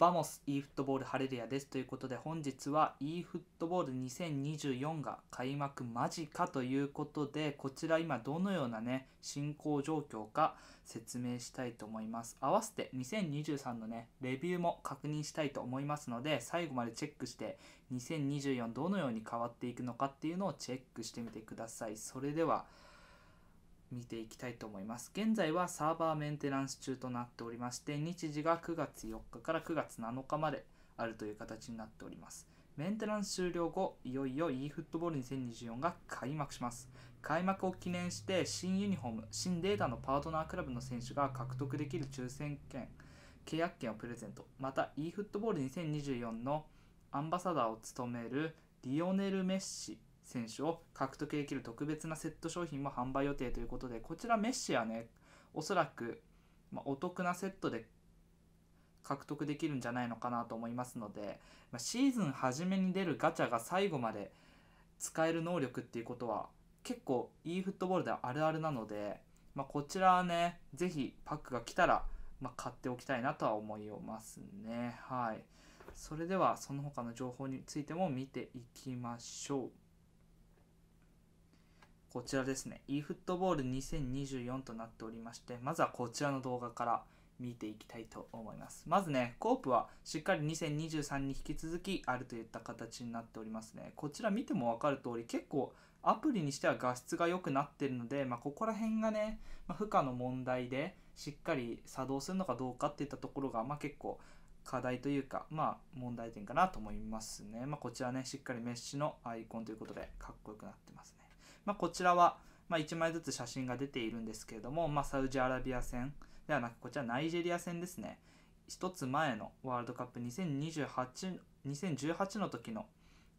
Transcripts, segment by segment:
バモス e フットボールハレルヤですということで本日は e フットボール2024が開幕間近ということでこちら今どのようなね進行状況か説明したいと思います合わせて2023のねレビューも確認したいと思いますので最後までチェックして2024どのように変わっていくのかっていうのをチェックしてみてくださいそれでは見ていきたいと思います。現在はサーバーメンテナンス中となっておりまして、日時が9月4日から9月7日まであるという形になっております。メンテナンス終了後、いよいよ e フットボール2 0 2 4が開幕します。開幕を記念して新ユニフォーム、新データのパートナークラブの選手が獲得できる抽選券、契約権をプレゼント。また e フットボール2 0 2 4のアンバサダーを務めるリオネル・メッシ選手を獲得できる特別なセット商品も販売予定ということでこちらメッシはねおそらく、まお得なセットで獲得できるんじゃないのかなと思いますので、まシーズン初めに出るガチャが最後まで使える能力っていうことは結構 e フットボールではあるあるなので、まあ、こちらはね是非パックが来たら、ま買っておきたいなとは思いますねはいそれではその他の情報についても見ていきましょうこちらですね eFootball2024 となっておりましてまずはこちらの動画から見ていきたいと思いますまずねコープはしっかり2023に引き続きあるといった形になっておりますねこちら見ても分かる通り結構アプリにしては画質が良くなってるので、まあ、ここら辺がね、まあ、負荷の問題でしっかり作動するのかどうかっていったところが、まあ、結構課題というか、まあ、問題点かなと思いますね、まこちらねしっかりメッシュのアイコンということでかっこよくなってますねまあ、こちらは、ま1枚ずつ写真が出ているんですけれども、まサウジアラビア戦ではなくこちらナイジェリア戦ですね1つ前のワールドカップ2028 2018の時の、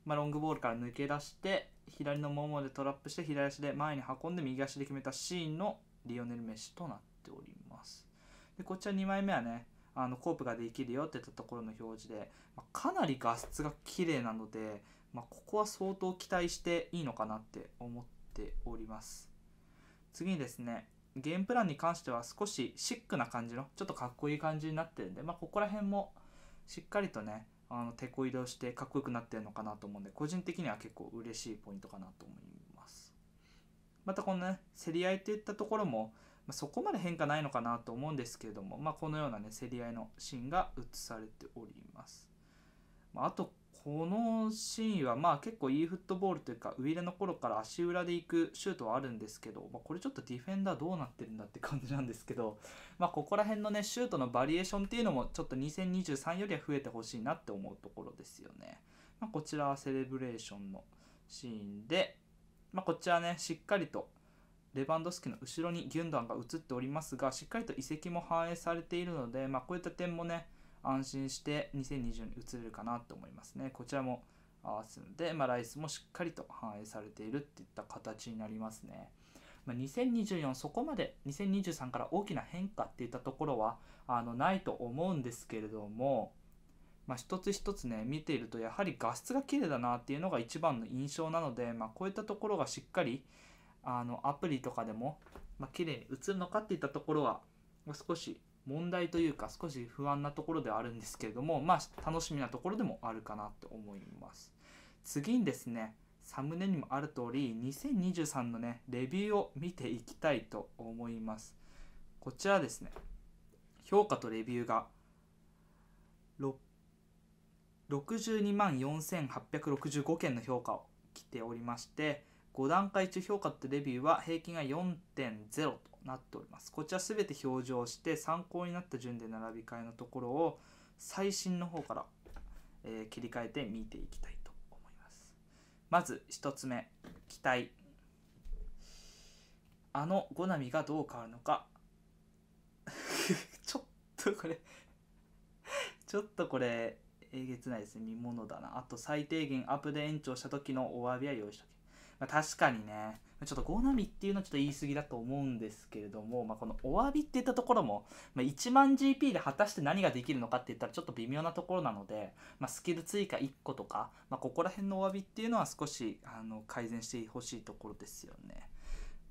まロングボールから抜け出して左のももでトラップして左足で前に運んで右足で決めたシーンのリオネル・メッシとなっておりますでこちら2枚目はねあのコープができるよって言ったところの表示で、まあ、かなり画質が綺麗なので、まあ、ここは相当期待していいのかなって思っております次にですねゲームプランに関しては少しシックな感じのちょっとかっこいい感じになってるんで、まあ、ここら辺もしっかりとねあの手こ移動してかっこよくなってるのかなと思うんで個人的には結構嬉しいポイントかなと思いますまたこのね競り合いといったところも、まあ、そこまで変化ないのかなと思うんですけれども、まあ、このようなね競り合いのシーンが映されております、まあ、あとこのシーンはまあ結構 e フットボールというか上入れの頃から足裏で行くシュートはあるんですけど、まあ、これちょっとディフェンダーどうなってるんだって感じなんですけど、まあ、ここら辺のねシュートのバリエーションっていうのもちょっと2023よりは増えてほしいなって思うところですよね、まあ、こちらはセレブレーションのシーンで、まあ、こちらねしっかりとレバンドスキの後ろにギュンドアンが映っておりますがしっかりと移籍も反映されているので、まあ、こういった点もね安心して2020に移れるかなと思いますね。こちらも合わせるので、まあ、ライスもしっかりと反映されているっていった形になりますね。まあ、2024そこまで2023から大きな変化っていったところはあのないと思うんですけれども、まあ、一つ一つね見ているとやはり画質が綺麗だなっていうのが一番の印象なので、まあ、こういったところがしっかりあのアプリとかでも、まあ、綺麗に映るのかっていったところは少し問題というか少し不安なところではあるんですけれどもまあ楽しみなところでもあるかなと思います次にですねサムネにもある通り2023のねレビューを見ていきたいと思いますこちらですね評価とレビューが62万4865件の評価を来ておりまして5段階中評価とレビューは平均が4.0となっておりますこちら全て表示をして参考になった順で並び替えのところを最新の方から、えー、切り替えて見ていきたいと思いますまず1つ目期待あの5ナミがどう変わるのか ちょっとこれちょっとこれえげつないですね見ものだなあと最低限アップで延長した時のお詫びは用意しとけまあ、確かにね、ちょっと5ナビっていうのはちょっと言い過ぎだと思うんですけれども、まあ、このお詫びっていったところも、まあ、1万 GP で果たして何ができるのかって言ったらちょっと微妙なところなので、まあ、スキル追加1個とか、まあ、ここら辺のお詫びっていうのは少しあの改善してほしいところですよね。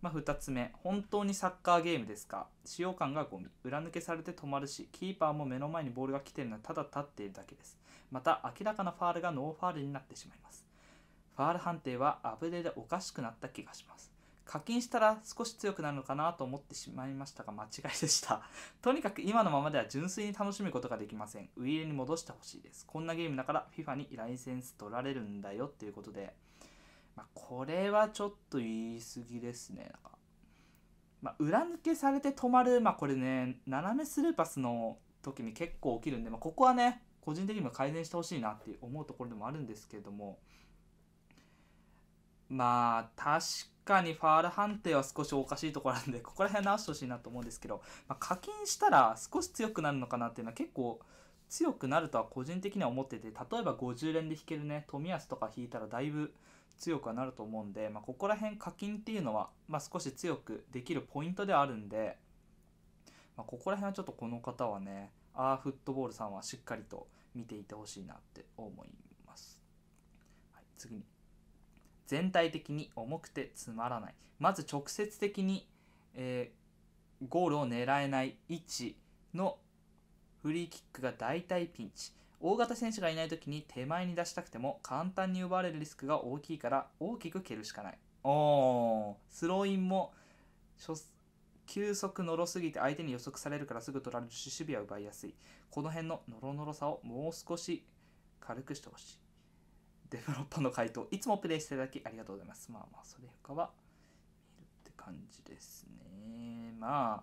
まあ、2つ目、本当にサッカーゲームですか使用感がゴミ、裏抜けされて止まるし、キーパーも目の前にボールが来てるのはただ立っているだけです。また、明らかなファールがノーファールになってしまいます。ファール判定はアブレでおかしくなった気がします。課金したら少し強くなるのかなと思ってしまいましたが間違いでした とにかく今のままでは純粋に楽しむことができません。ウイイレに戻してほしいです。こんなゲームだから FIFA にライセンス取られるんだよっていうことで、まあ、これはちょっと言い過ぎですね。なんかまあ、裏抜けされて止まる、まあ、これね、斜めスルーパスの時に結構起きるんで、まあ、ここはね、個人的にも改善してほしいなって思うところでもあるんですけれども、まあ確かにファール判定は少しおかしいところなんでここら辺直してほしいなと思うんですけど、まあ、課金したら少し強くなるのかなっていうのは結構強くなるとは個人的には思ってて例えば50連で引けるね冨安とか引いたらだいぶ強くはなると思うんで、まあ、ここら辺課金っていうのは、まあ、少し強くできるポイントではあるんで、まあ、ここら辺はちょっとこの方はねアーフットボールさんはしっかりと見ていてほしいなって思います。はい、次に全体的に重くてつまらないまず直接的に、えー、ゴールを狙えない位置のフリーキックが大体ピンチ大型選手がいない時に手前に出したくても簡単に奪われるリスクが大きいから大きく蹴るしかないおスローインも球速のろすぎて相手に予測されるからすぐ取られるし守備は奪いやすいこの辺ののろのろさをもう少し軽くしてほしいデベロッパーの回答、いつもプレイしていただきありがとうございます。まあまあ、それ他は見るって感じですね。まあ、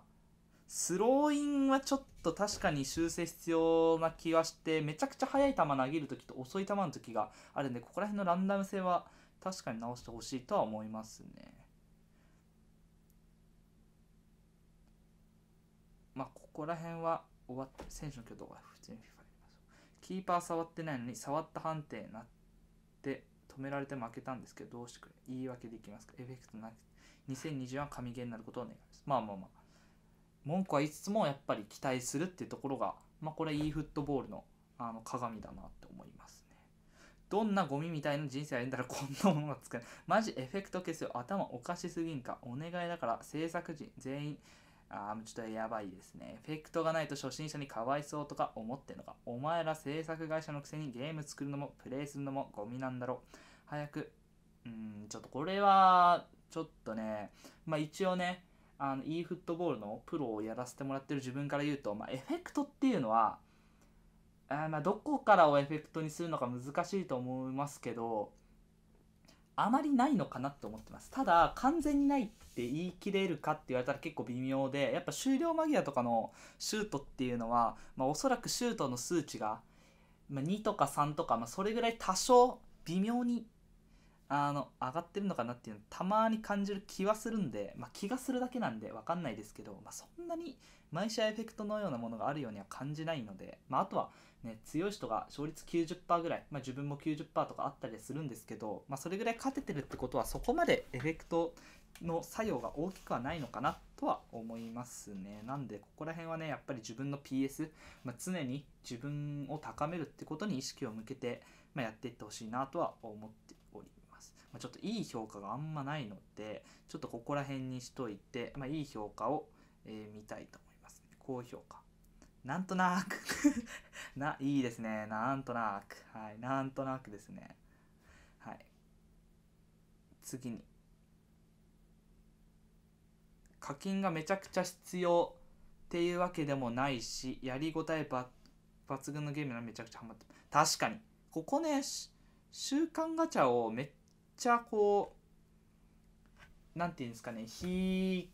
スローインはちょっと確かに修正必要な気はして、めちゃくちゃ速い球投げるときと遅い球のときがあるんで、ここら辺のランダム性は確かに直してほしいとは思いますね。まあ、ここら辺は終わって、選手の挙動は普通に FIFA でキーパー触ってないのに触った判定になって、で止められて負けたんですけどどうしてくれ言い訳できますかエフェクトなく2020は神ゲーになることを願いますまあまあまあ文句は言いつつもやっぱり期待するっていうところがまあこれ e フットボールのあの鏡だなって思いますねどんなゴミみたいな人生歩んだらこんなものが作れないマジエフェクト消すよ頭おかしすぎんかお願いだから制作陣全員あちょっとやばいですね。エフェクトがないと初心者にかわいそうとか思ってんのか。お前ら制作会社のくせにゲーム作るのもプレイするのもゴミなんだろう。早く。うん、ちょっとこれは、ちょっとね、まあ一応ね、あの、e フットボールのプロをやらせてもらってる自分から言うと、まあ、エフェクトっていうのは、あまあ、どこからをエフェクトにするのか難しいと思いますけど、あまりないのかなって思ってます。ただ、完全にないって言い切れるかって言われたら結構微妙で、やっぱ終了間際とかのシュートっていうのは、まあ、おそらくシュートの数値が、まあ、2とか3とか、まあ、それぐらい多少微妙にあの上がってるのかなっていうのたまに感じる気はするんで、まあ、気がするだけなんで分かんないですけど、まあ、そんなに毎試合エフェクトのようなものがあるようには感じないので、まあ、あとはね、強い人が勝率90%ぐらい、まあ、自分も90%とかあったりするんですけど、まあ、それぐらい勝ててるってことはそこまでエフェクトの作用が大きくはないのかなとは思いますね。なんでここら辺はねやっぱり自分の PS、まあ、常に自分を高めるってことに意識を向けて、まあ、やっていってほしいなとは思っております。まちょっといい評価があんまないのでちょっとここら辺にしといて、まあ、いい評価を、えー、見たいと思います、高評価なんとなく な、いいですね。なんとなく。はい。なんとなくですね。はい。次に。課金がめちゃくちゃ必要っていうわけでもないし、やりごたえ抜群のゲームがめちゃくちゃハマって。確かに。ここね、週刊ガチャをめっちゃこう、なんていうんですかね、引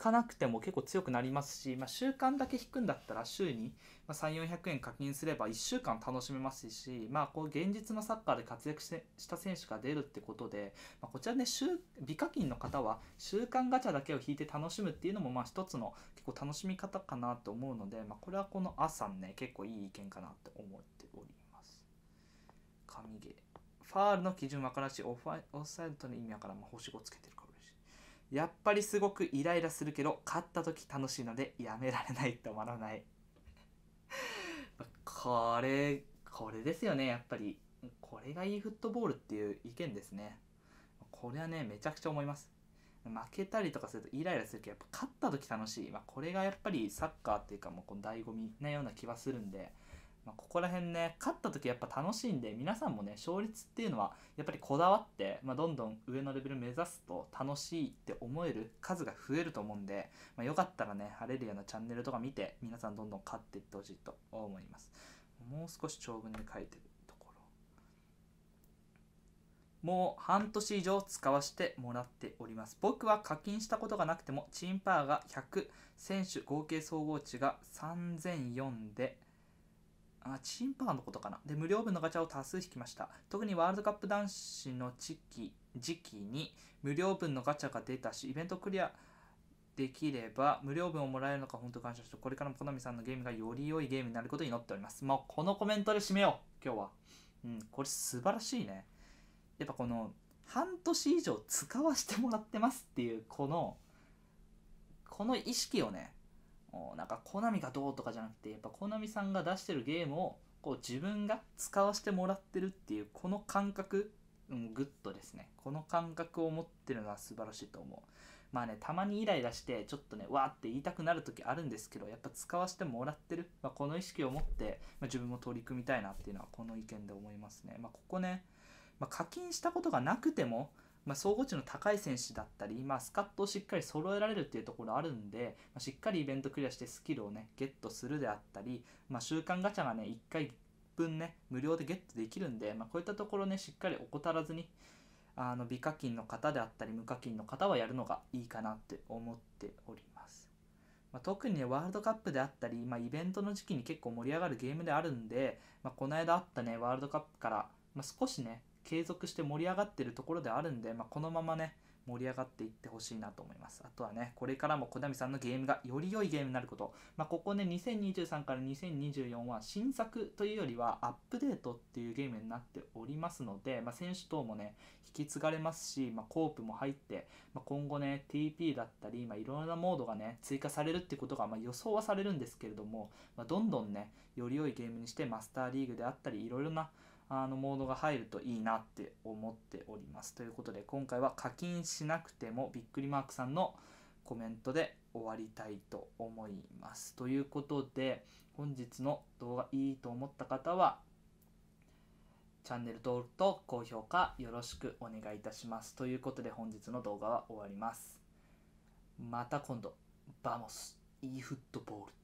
かなくても結構強くなりますし、まあ、週間だけ引くんだったら週に3400円課金すれば1週間楽しめますし、まあ、こう現実のサッカーで活躍しした選手が出るってことで、まあ、こちらね週美課金の方は週間ガチャだけを引いて楽しむっていうのもまあ一つの結構楽しみ方かなと思うので、まあ、これはこの「朝ね結構いい意見かなって思っております。神ゲーファールの基準分からしオフサイドの意味分からん、まあ、星5つけてるやっぱりすごくイライラするけど勝った時楽しいのでやめられない止まらない これこれですよねやっぱりこれがいいフットボールっていう意見ですねこれはねめちゃくちゃ思います負けたりとかするとイライラするけどやっぱ勝った時楽しい、まあ、これがやっぱりサッカーっていうかもうこの醍醐味なような気はするんでまあ、ここら辺ね勝った時やっぱ楽しいんで皆さんもね勝率っていうのはやっぱりこだわって、まあ、どんどん上のレベル目指すと楽しいって思える数が増えると思うんで、まあ、よかったらね晴れるようなチャンネルとか見て皆さんどんどん勝っていってほしいと思いますもう少し長文で書いてるところもう半年以上使わせてもらっております僕は課金したことがなくてもチームパワーが100選手合計総合値が3004であ、チンパンのことかな。で、無料分のガチャを多数引きました。特にワールドカップ男子の時期時期に無料分のガチャが出たし、イベントクリアできれば無料分をもらえるのか本当感謝して、これからもコナミさんのゲームがより良いゲームになることを祈っております。もうこのコメントで締めよう、今日は。うん、これ素晴らしいね。やっぱこの、半年以上使わせてもらってますっていう、この、この意識をね、なんかコナミがどうとかじゃなくてやっぱコナミさんが出してるゲームをこう自分が使わせてもらってるっていうこの感覚、うん、グッとですねこの感覚を持ってるのは素晴らしいと思うまあねたまにイライラしてちょっとねわーって言いたくなる時あるんですけどやっぱ使わせてもらってる、まあ、この意識を持って、まあ、自分も取り組みたいなっていうのはこの意見で思いますね、まあ、ここね、ま課金したことがなくてもまあ、総合値の高い選手だったり、まあ、スカットをしっかり揃えられるっていうところあるんで、まあ、しっかりイベントクリアしてスキルをね、ゲットするであったり、まあ、週間ガチャがね、1回分ね、無料でゲットできるんで、まあ、こういったところね、しっかり怠らずに、あの、美課金の方であったり、無課金の方はやるのがいいかなって思っております。まあ、特にね、ワールドカップであったり、まあ、イベントの時期に結構盛り上がるゲームであるんで、まあ、この間あったね、ワールドカップから、まあ、少しね、継続して盛り上がってるところであるんで、まあ、このままね盛り上がっていってほしいなと思いますあとはねこれからも小波さんのゲームがより良いゲームになること、まあ、ここね2023から2024は新作というよりはアップデートっていうゲームになっておりますので、まあ、選手等もね引き継がれますし、まあ、コープも入って、ま今後ね TP だったり、まあ、いろんなモードがね追加されるってことが、ま予想はされるんですけれども、まどんどんねより良いゲームにしてマスターリーグであったりいろいろなあのモードが入るといいなって思っております。ということで今回は課金しなくてもびっくりマークさんのコメントで終わりたいと思います。ということで本日の動画いいと思った方はチャンネル登録と高評価よろしくお願いいたします。ということで本日の動画は終わります。また今度、バモス、イーフットボール。